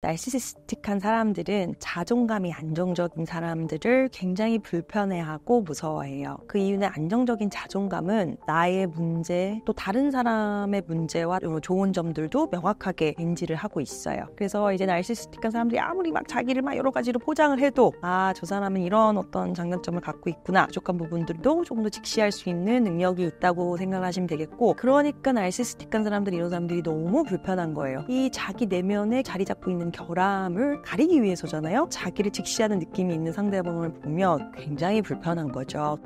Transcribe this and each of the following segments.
날시시스틱한 사람들은 자존감이 안정적인 사람들을 굉장히 불편해하고 무서워해요. 그 이유는 안정적인 자존감은 나의 문제 또 다른 사람의 문제와 좋은 점들도 명확하게 인지를 하고 있어요. 그래서 이제 날시시틱한 사람들이 아무리 막 자기를 막 여러 가지로 포장을 해도 아 저 사람은 이런 어떤 장단점을 갖고 있구나 부족한 부분들도 조금 더 직시할 수 있는 능력이 있다고 생각하시면 되겠고 그러니까 날시시틱한 사람들 이 이런 사람들이 너무 불편한 거예요. 이 자기 내면에 자리 잡고 있는 어떤 결함을 가리기 위해서잖아요. 자기를 직시하는 느낌이 있는 상대방을 보면 굉장히 불편한 거죠.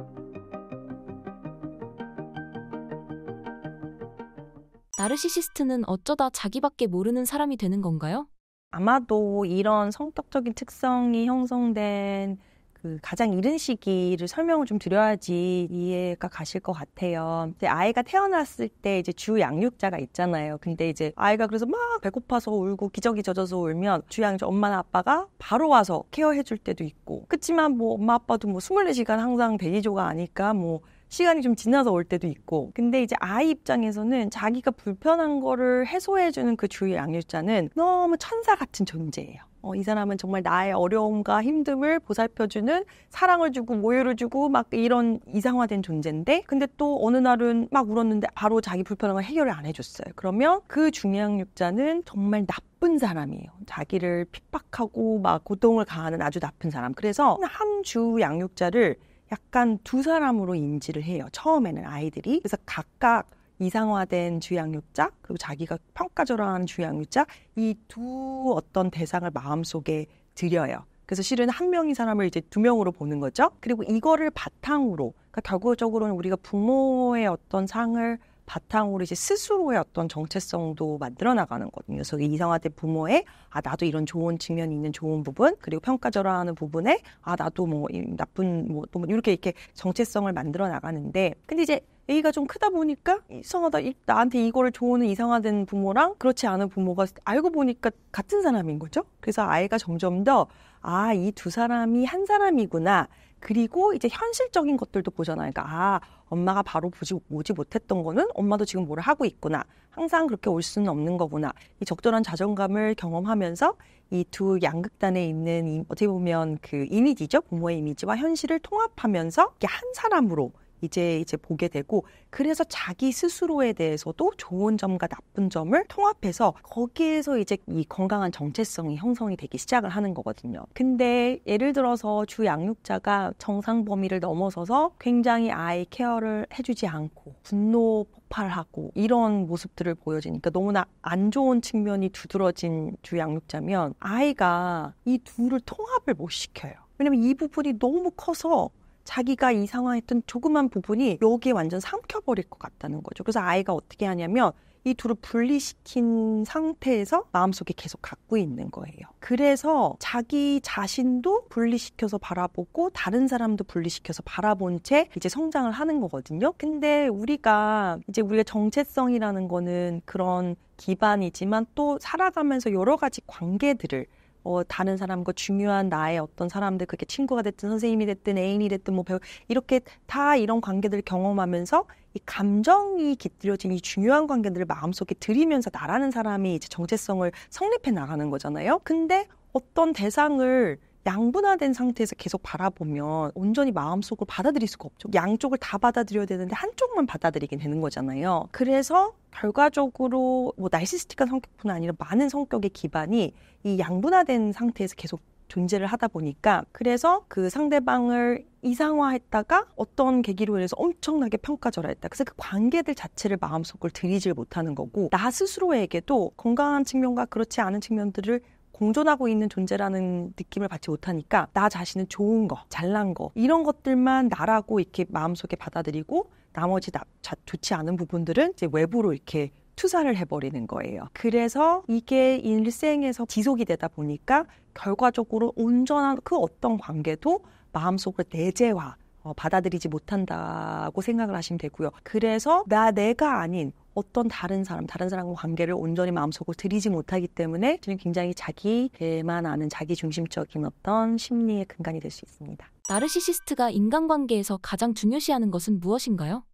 나르시시스트는 어쩌다 자기밖에 모르는 사람이 되는 건가요? 아마도 이런 성격적인 특성이 형성된 그 가장 이른 시기를 설명을 좀 드려야지 이해가 가실 것 같아요. 이제 아이가 태어났을 때 이제 주 양육자가 있잖아요. 근데 이제 아이가 그래서 막 배고파서 울고 기저귀 젖어서 울면 주 양육자 엄마나 아빠가 바로 와서 케어해 줄 때도 있고. 그렇지만 뭐 엄마 아빠도 뭐 24시간 항상 대리조가 아니까 뭐 시간이 좀 지나서 올 때도 있고. 근데 이제 아이 입장에서는 자기가 불편한 거를 해소해주는 그주의 양육자는 너무 천사 같은 존재예요. 어, 이 사람은 정말 나의 어려움과 힘듦을 보살펴주는 사랑을 주고 모유를 주고 막 이런 이상화된 존재인데 근데 또 어느 날은 막 울었는데 바로 자기 불편함을 해결을 안 해줬어요. 그러면 그 중양육자는 정말 나쁜 사람이에요. 자기를 핍박하고 막 고통을 가하는 아주 나쁜 사람. 그래서 한 주 양육자를 약간 두 사람으로 인지를 해요. 처음에는 아이들이. 그래서 각각 이상화된 주양육자 그리고 자기가 평가절하한 주양육자 이 두 어떤 대상을 마음속에 들여요. 그래서 실은 한 명이 사람을 이제 두 명으로 보는 거죠. 그리고 이거를 바탕으로 그러니까 결과적으로는 우리가 부모의 어떤 상을 바탕으로 이제 스스로의 어떤 정체성도 만들어 나가는 거거든요. 그래서 이상화된 부모의 아 나도 이런 좋은 측면이 있는 좋은 부분 그리고 평가절하하는 부분에 아 나도 뭐 나쁜 뭐, 뭐 이렇게 이렇게 정체성을 만들어 나가는데 근데 이제 애기가 좀 크다 보니까 이상하다 나한테 이거를 좋아는 이상화된 부모랑 그렇지 않은 부모가 알고 보니까 같은 사람인 거죠 그래서 아이가 점점 더 아 이 두 사람이 한 사람이구나 그리고 이제 현실적인 것들도 보잖아요 그러니까 아 엄마가 바로 보지 오지 못했던 거는 엄마도 지금 뭘 하고 있구나 항상 그렇게 올 수는 없는 거구나 이 적절한 자존감을 경험하면서 이 두 양극단에 있는 이, 어떻게 보면 그 이미지죠 부모의 이미지와 현실을 통합하면서 이게 한 사람으로 이제 이제 보게 되고 그래서 자기 스스로에 대해서도 좋은 점과 나쁜 점을 통합해서 거기에서 이제 이 건강한 정체성이 형성이 되기 시작을 하는 거거든요. 근데 예를 들어서 주 양육자가 정상 범위를 넘어서서 굉장히 아이 케어를 해주지 않고 분노 폭발하고 이런 모습들을 보여지니까 너무나 안 좋은 측면이 두드러진 주 양육자면 아이가 이 둘을 통합을 못 시켜요. 왜냐면 이 부분이 너무 커서 자기가 이 상황했던 조그만 부분이 여기에 완전 삼켜버릴 것 같다는 거죠. 그래서 아이가 어떻게 하냐면 이 둘을 분리시킨 상태에서 마음속에 계속 갖고 있는 거예요. 그래서 자기 자신도 분리시켜서 바라보고 다른 사람도 분리시켜서 바라본 채 이제 성장을 하는 거거든요. 근데 우리가 이제 우리의 정체성이라는 거는 그런 기반이지만 또 살아가면서 여러 가지 관계들을 어, 다른 사람과 중요한 나의 어떤 사람들, 그게 친구가 됐든 선생님이 됐든 애인이 됐든 뭐 배우, 이렇게 다 이런 관계들을 경험하면서 이 감정이 깃들여진 이 중요한 관계들을 마음속에 들이면서 나라는 사람이 이제 정체성을 성립해 나가는 거잖아요. 근데 어떤 대상을 양분화된 상태에서 계속 바라보면 온전히 마음속으로 받아들일 수가 없죠. 양쪽을 다 받아들여야 되는데 한쪽만 받아들이게 되는 거잖아요. 그래서 결과적으로 뭐 날시스틱한 성격뿐 아니라 많은 성격의 기반이 이 양분화된 상태에서 계속 존재를 하다 보니까 그래서 그 상대방을 이상화했다가 어떤 계기로 인해서 엄청나게 평가절하했다. 그래서 그 관계들 자체를 마음속을 들이질 못하는 거고 나 스스로에게도 건강한 측면과 그렇지 않은 측면들을 공존하고 있는 존재라는 느낌을 받지 못하니까 나 자신은 좋은 거, 잘난 거 이런 것들만 나라고 이렇게 마음속에 받아들이고 나머지 나, 자, 좋지 않은 부분들은 이제 외부로 이렇게 투사를 해버리는 거예요. 그래서 이게 일생에서 지속이 되다 보니까 결과적으로 온전한 그 어떤 관계도 마음속으로 내재화 어, 받아들이지 못한다고 생각을 하시면 되고요. 그래서 나 내가 아닌 어떤 다른 사람, 다른 사람과 관계를 온전히 마음속으로 들이지 못하기 때문에 저는 굉장히 자기 개만 아는 자기 중심적인 어떤 심리의 근간이 될 수 있습니다. 나르시시스트가 인간관계에서 가장 중요시하는 것은 무엇인가요?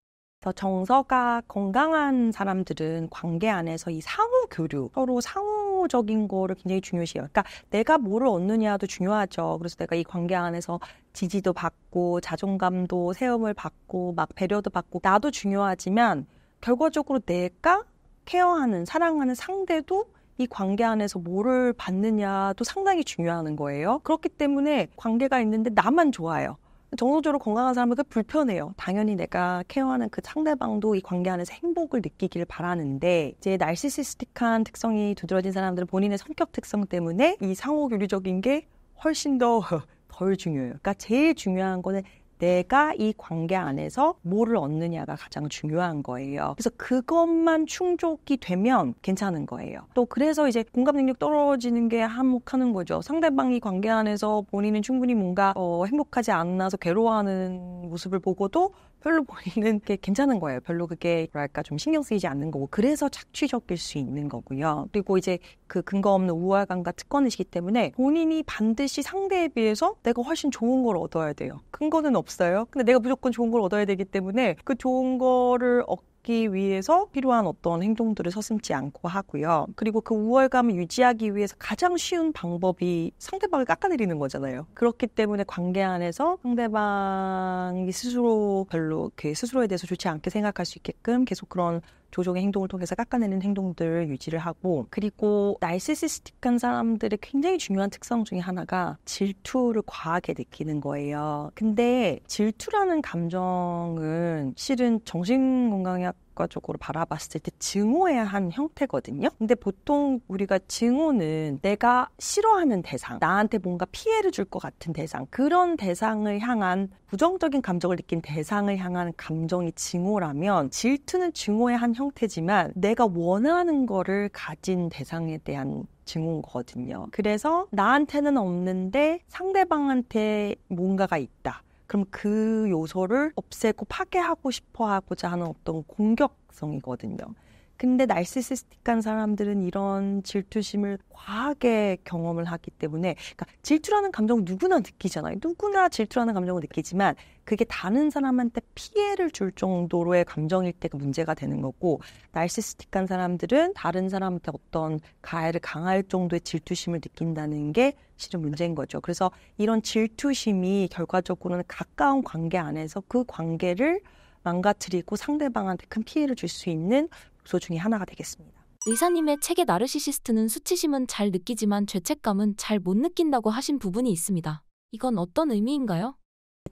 그 정서가 건강한 사람들은 관계 안에서 이 상호 교류, 서로 상호적인 거를 굉장히 중요시해요. 그러니까 내가 뭐를 얻느냐도 중요하죠. 그래서 내가 이 관계 안에서 지지도 받고 자존감도 세움을 받고 막 배려도 받고 나도 중요하지만 결과적으로 내가 케어하는 사랑하는 상대도 이 관계 안에서 뭐를 받느냐도 상당히 중요한 거예요. 그렇기 때문에 관계가 있는데 나만 좋아요. 정서적으로 건강한 사람은 불편해요. 당연히 내가 케어하는 그 상대방도 이 관계 안에서 행복을 느끼길 바라는데 이제 날시시스틱한 특성이 두드러진 사람들은 본인의 성격 특성 때문에 이 상호 교류적인 게 훨씬 더 덜 중요해요. 그러니까 제일 중요한 거는 내가 이 관계 안에서 뭐를 얻느냐가 가장 중요한 거예요. 그래서 그것만 충족이 되면 괜찮은 거예요. 또 그래서 이제 공감 능력 떨어지는 게 한몫하는 거죠. 상대방이 관계 안에서 본인은 충분히 뭔가 어, 행복하지 않나서 괴로워하는 모습을 보고도 별로 본인은 게 괜찮은 거예요. 별로 그게 뭐랄까 좀 신경 쓰이지 않는 거고 그래서 착취적일 수 있는 거고요. 그리고 이제 그 근거 없는 우월감과 특권이시기 때문에 본인이 반드시 상대에 비해서 내가 훨씬 좋은 걸 얻어야 돼요. 근 거는 없. 없어요. 근데 내가 무조건 좋은 걸 얻어야 되기 때문에 그 좋은 거를 얻기 위해서 필요한 어떤 행동들을 서슴지 않고 하고요. 그리고 그 우월감을 유지하기 위해서 가장 쉬운 방법이 상대방을 깎아내리는 거잖아요. 그렇기 때문에 관계 안에서 상대방이 스스로 별로 이 그 스스로에 대해서 좋지 않게 생각할 수 있게끔 계속 그런 조종의 행동을 통해서 깎아내는 행동들 유지를 하고 그리고 날시시스틱한 사람들의 굉장히 중요한 특성 중에 하나가 질투를 과하게 느끼는 거예요. 근데 질투라는 감정은 실은 정신건강학 결과적으로 바라봤을 때 증오의 해한 형태거든요. 근데 보통 우리가 증오는 내가 싫어하는 대상, 나한테 뭔가 피해를 줄 것 같은 대상, 그런 대상을 향한 부정적인 감정을 느낀 대상을 향한 감정이 증오라면 질투는 증오의 한 형태지만 내가 원하는 거를 가진 대상에 대한 증오거든요 그래서 나한테는 없는데 상대방한테 뭔가가 있다. 그럼 그 요소를 없애고 파괴하고 싶어 하고자 하는 어떤 공격성이거든요. 근데 날씨시스틱한 사람들은 이런 질투심을 과하게 경험을 하기 때문에 그러니까 질투라는 감정 누구나 느끼잖아요. 누구나 질투라는 감정을 느끼지만 그게 다른 사람한테 피해를 줄 정도로의 감정일 때가 문제가 되는 거고 날씨시틱한 사람들은 다른 사람한테 어떤 가해를 강할 정도의 질투심을 느낀다는 게 실은 문제인 거죠. 그래서 이런 질투심이 결과적으로는 가까운 관계 안에서 그 관계를 망가뜨리고 상대방한테 큰 피해를 줄 수 있는 독소 중에 하나가 되겠습니다. 의사님의 책의 나르시시스트는 수치심은 잘 느끼지만 죄책감은 잘 못 느낀다고 하신 부분이 있습니다. 이건 어떤 의미인가요?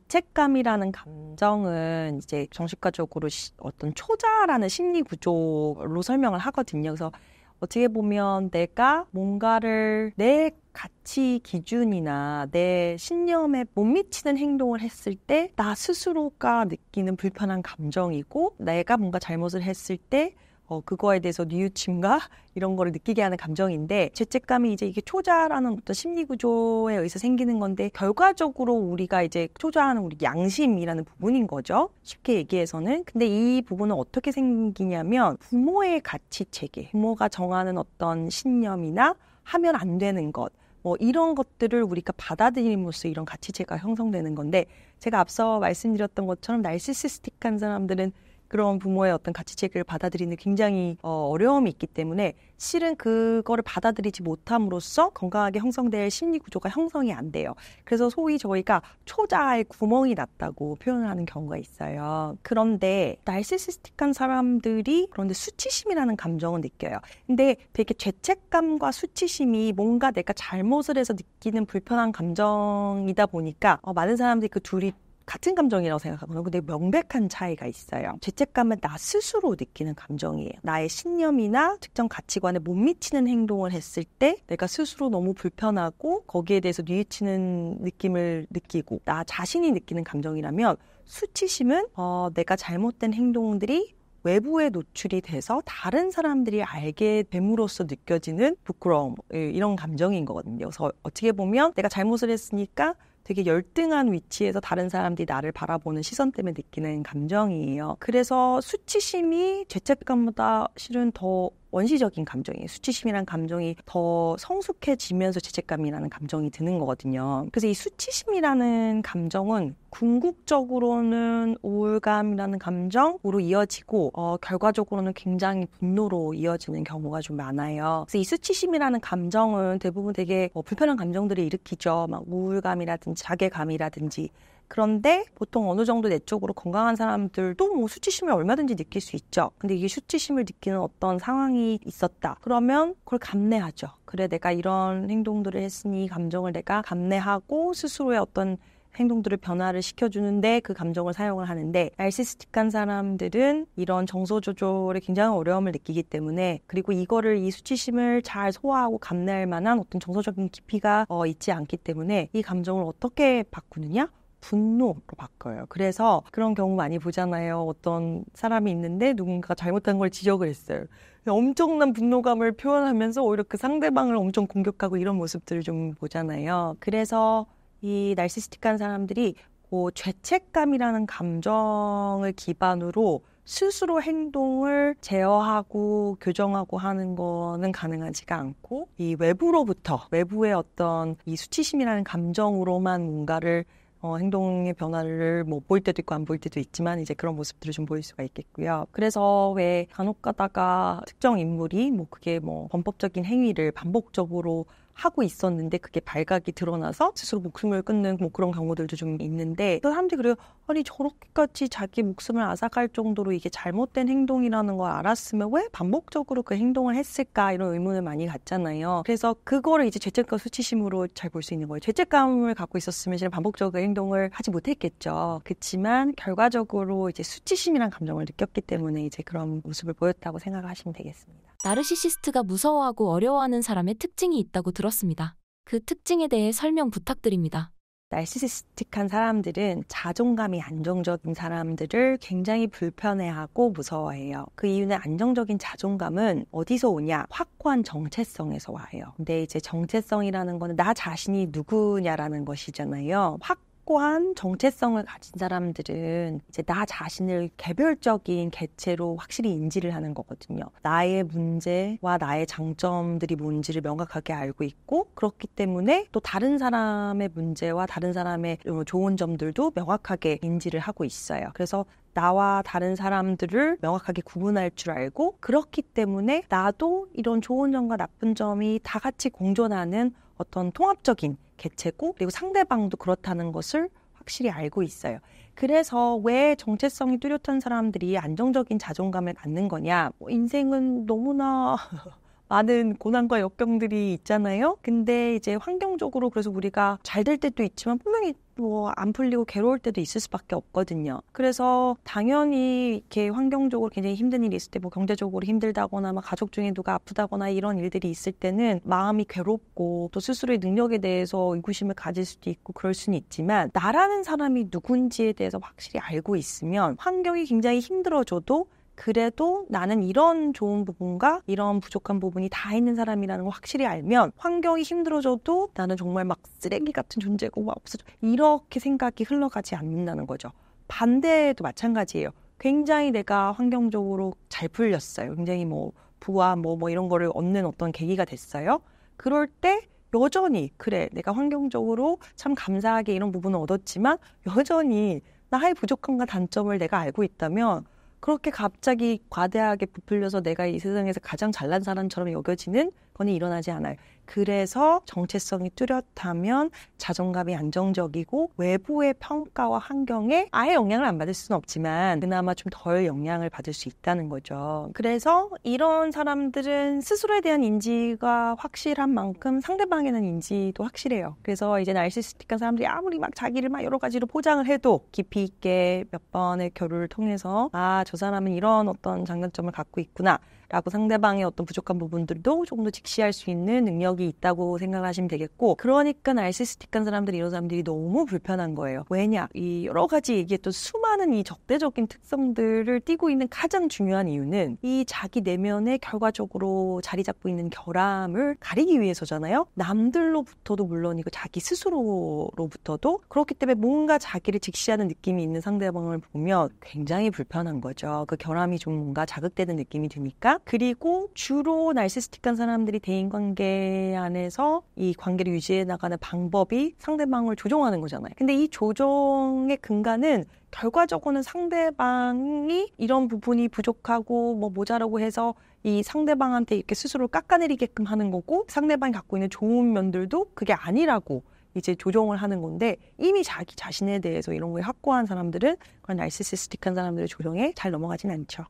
죄책감이라는 감정은 이제 정신과적으로 어떤 초자라는 심리 구조로 설명을 하거든요. 그래서 어떻게 보면 내가 뭔가를 내 가치 기준이나 내 신념에 못 미치는 행동을 했을 때 나 스스로가 느끼는 불편한 감정이고 내가 뭔가 잘못을 했을 때 어, 그거에 대해서 뉘우침과 이런 거를 느끼게 하는 감정인데 죄책감이 이제 이게 초자라는 어떤 심리 구조에 의해서 생기는 건데 결과적으로 우리가 이제 초자하는 우리 양심이라는 부분인 거죠. 쉽게 얘기해서는 근데 이 부분은 어떻게 생기냐면 부모의 가치 체계, 부모가 정하는 어떤 신념이나 하면 안 되는 것 뭐 이런 것들을 우리가 받아들임으로써 이런 가치체가 형성되는 건데 제가 앞서 말씀드렸던 것처럼 날시시스틱한 사람들은 그런 부모의 어떤 가치체계를 받아들이는 굉장히 어, 어려움이 있기 때문에 실은 그거를 받아들이지 못함으로써 건강하게 형성될 심리 구조가 형성이 안 돼요. 그래서 소위 저희가 초자의 아 구멍이 났다고 표현을 하는 경우가 있어요. 그런데 날시시스틱한 사람들이 그런데 수치심이라는 감정을 느껴요. 근데 되게 죄책감과 수치심이 뭔가 내가 잘못을 해서 느끼는 불편한 감정이다 보니까 어, 많은 사람들이 그 둘이 같은 감정이라고 생각하거든요. 근데 명백한 차이가 있어요. 죄책감은 나 스스로 느끼는 감정이에요. 나의 신념이나 특정 가치관에 못 미치는 행동을 했을 때 내가 스스로 너무 불편하고 거기에 대해서 뉘우치는 느낌을 느끼고 나 자신이 느끼는 감정이라면 수치심은 어, 내가 잘못된 행동들이 외부에 노출이 돼서 다른 사람들이 알게 됨으로써 느껴지는 부끄러움 예, 이런 감정인 거거든요. 그래서 어떻게 보면 내가 잘못을 했으니까 되게 열등한 위치에서 다른 사람들이 나를 바라보는 시선 때문에 느끼는 감정이에요. 그래서 수치심이 죄책감보다 실은 더 원시적인 감정이 수치심이란 감정이 더 성숙해지면서 죄책감이라는 감정이 드는 거거든요. 그래서 이 수치심이라는 감정은 궁극적으로는 우울감이라는 감정으로 이어지고 어, 결과적으로는 굉장히 분노로 이어지는 경우가 좀 많아요. 그래서 이 수치심이라는 감정은 대부분 되게 어, 불편한 감정들을 일으키죠. 막 우울감이라든지 자괴감이라든지 그런데 보통 어느 정도 내적으로 건강한 사람들도 뭐 수치심을 얼마든지 느낄 수 있죠. 근데 이게 수치심을 느끼는 어떤 상황이 있었다. 그러면 그걸 감내하죠. 그래 내가 이런 행동들을 했으니 감정을 내가 감내하고 스스로의 어떤 행동들을 변화를 시켜주는데 그 감정을 사용을 하는데 알시스틱한 사람들은 이런 정서 조절에 굉장히 어려움을 느끼기 때문에 그리고 이거를 이 수치심을 잘 소화하고 감내할 만한 어떤 정서적인 깊이가 어, 있지 않기 때문에 이 감정을 어떻게 바꾸느냐 분노로 바꿔요. 그래서 그런 경우 많이 보잖아요. 어떤 사람이 있는데 누군가 가 잘못한 걸 지적을 했어요. 엄청난 분노감을 표현하면서 오히려 그 상대방을 엄청 공격하고 이런 모습들을 좀 보잖아요. 그래서 이 날시스틱한 사람들이 그 죄책감이라는 감정을 기반으로 스스로 행동을 제어하고 교정하고 하는 거는 가능하지가 않고 이 외부로부터 외부의 어떤 이 수치심이라는 감정으로만 뭔가를 어, 행동의 변화를 뭐 보일 때도 있고 안 볼 때도 있지만 이제 그런 모습들을 좀 보일 수가 있겠고요. 그래서 왜 간혹 가다가 특정 인물이 뭐 그게 뭐 범법적인 행위를 반복적으로 하고 있었는데 그게 발각이 드러나서 스스로 목숨을 끊는 뭐 그런 경우들도 좀 있는데 또 그 사람들이 그래요. 아니 저렇게까지 자기 목숨을 앗아갈 정도로 이게 잘못된 행동이라는 걸 알았으면 왜 반복적으로 그 행동을 했을까 이런 의문을 많이 갖잖아요. 그래서 그거를 이제 죄책감 수치심으로 잘 볼 수 있는 거예요. 죄책감을 갖고 있었으면 지금 반복적인 행동을 하지 못했겠죠. 그렇지만 결과적으로 이제 수치심이란 감정을 느꼈기 때문에 이제 그런 모습을 보였다고 생각하시면 되겠습니다. 나르시시스트가 무서워하고 어려워하는 사람의 특징이 있다고 들었습니다. 그 특징에 대해 설명 부탁드립니다. 날시시스틱한 사람들은 자존감이 안정적인 사람들을 굉장히 불편해하고 무서워해요. 그 이유는 안정적인 자존감은 어디서 오냐? 확고한 정체성에서 와요. 근데 이제 정체성이라는 거는 나 자신이 누구냐라는 것이잖아요. 확 확고한 정체성을 가진 사람들은 이제 나 자신을 개별적인 개체로 확실히 인지를 하는 거거든요. 나의 문제와 나의 장점들이 뭔지를 명확하게 알고 있고 그렇기 때문에 또 다른 사람의 문제와 다른 사람의 어, 좋은 점들도 명확하게 인지를 하고 있어요. 그래서 나와 다른 사람들을 명확하게 구분할 줄 알고 그렇기 때문에 나도 이런 좋은 점과 나쁜 점이 다 같이 공존하는 어떤 통합적인 개체고 그리고 상대방도 그렇다는 것을 확실히 알고 있어요. 그래서 왜 정체성이 뚜렷한 사람들이 안정적인 자존감을 갖는 거냐? 뭐 인생은 너무나 많은 고난과 역경들이 있잖아요. 근데 이제 환경적으로 그래서 우리가 잘 될 때도 있지만 분명히 뭐안 풀리고 괴로울 때도 있을 수밖에 없거든요. 그래서 당연히 이렇게 환경적으로 굉장히 힘든 일이 있을 때 뭐 경제적으로 힘들다거나 막 가족 중에 누가 아프다거나 이런 일들이 있을 때는 마음이 괴롭고 또 스스로의 능력에 대해서 의구심을 가질 수도 있고 그럴 수는 있지만 나라는 사람이 누군지에 대해서 확실히 알고 있으면 환경이 굉장히 힘들어져도 그래도 나는 이런 좋은 부분과 이런 부족한 부분이 다 있는 사람이라는 걸 확실히 알면 환경이 힘들어져도 나는 정말 막 쓰레기 같은 존재고 막 없어져 이렇게 생각이 흘러가지 않는다는 거죠. 반대도 마찬가지예요. 굉장히 내가 환경적으로 잘 풀렸어요. 굉장히 뭐 부와 뭐, 뭐 이런 거를 얻는 어떤 계기가 됐어요. 그럴 때 여전히 그래 내가 환경적으로 참 감사하게 이런 부분을 얻었지만 여전히 나의 부족함과 단점을 내가 알고 있다면 그렇게 갑자기 과대하게 부풀려서 내가 이 세상에서 가장 잘난 사람처럼 여겨지는 건이 일어나지 않아요. 그래서 정체성이 뚜렷하면 자존감이 안정적이고 외부의 평가와 환경에 아예 영향을 안 받을 수는 없지만 그나마 좀 덜 영향을 받을 수 있다는 거죠. 그래서 이런 사람들은 스스로에 대한 인지가 확실한 만큼 상대방에 대한 인지도 확실해요. 그래서 이제 날씨스틱한 사람들이 아무리 막 자기를 막 여러 가지로 포장을 해도 깊이 있게 몇 번의 교류를 통해서 아, 저 사람은 이런 어떤 장단점을 갖고 있구나. 라고 상대방의 어떤 부족한 부분들도 조금 더 직시할 수 있는 능력이 있다고 생각하시면 되겠고 그러니까 알시스틱한 사람들이 이런 사람들이 너무 불편한 거예요. 왜냐 이 여러 가지 얘기했던 수많은 이 적대적인 특성들을 띠고 있는 가장 중요한 이유는 이 자기 내면에 결과적으로 자리 잡고 있는 결함을 가리기 위해서잖아요. 남들로부터도 물론이고 자기 스스로로부터도 그렇기 때문에 뭔가 자기를 직시하는 느낌이 있는 상대방을 보면 굉장히 불편한 거죠. 그 결함이 좀 뭔가 자극되는 느낌이 드니까 그리고 주로 날이시스틱한 사람들이 대인관계 안에서 이 관계를 유지해 나가는 방법이 상대방을 조종하는 거잖아요. 근데 이 조종의 근간은 결과적으로는 상대방이 이런 부분이 부족하고 뭐 모자라고 해서 이 상대방한테 이렇게 스스로 깎아내리게끔 하는 거고 상대방이 갖고 있는 좋은 면들도 그게 아니라고 이제 조정을 하는 건데 이미 자기 자신에 대해서 이런 걸 확고한 사람들은 그런 나시시스틱한사람들의 조정에 잘 넘어가진 않죠.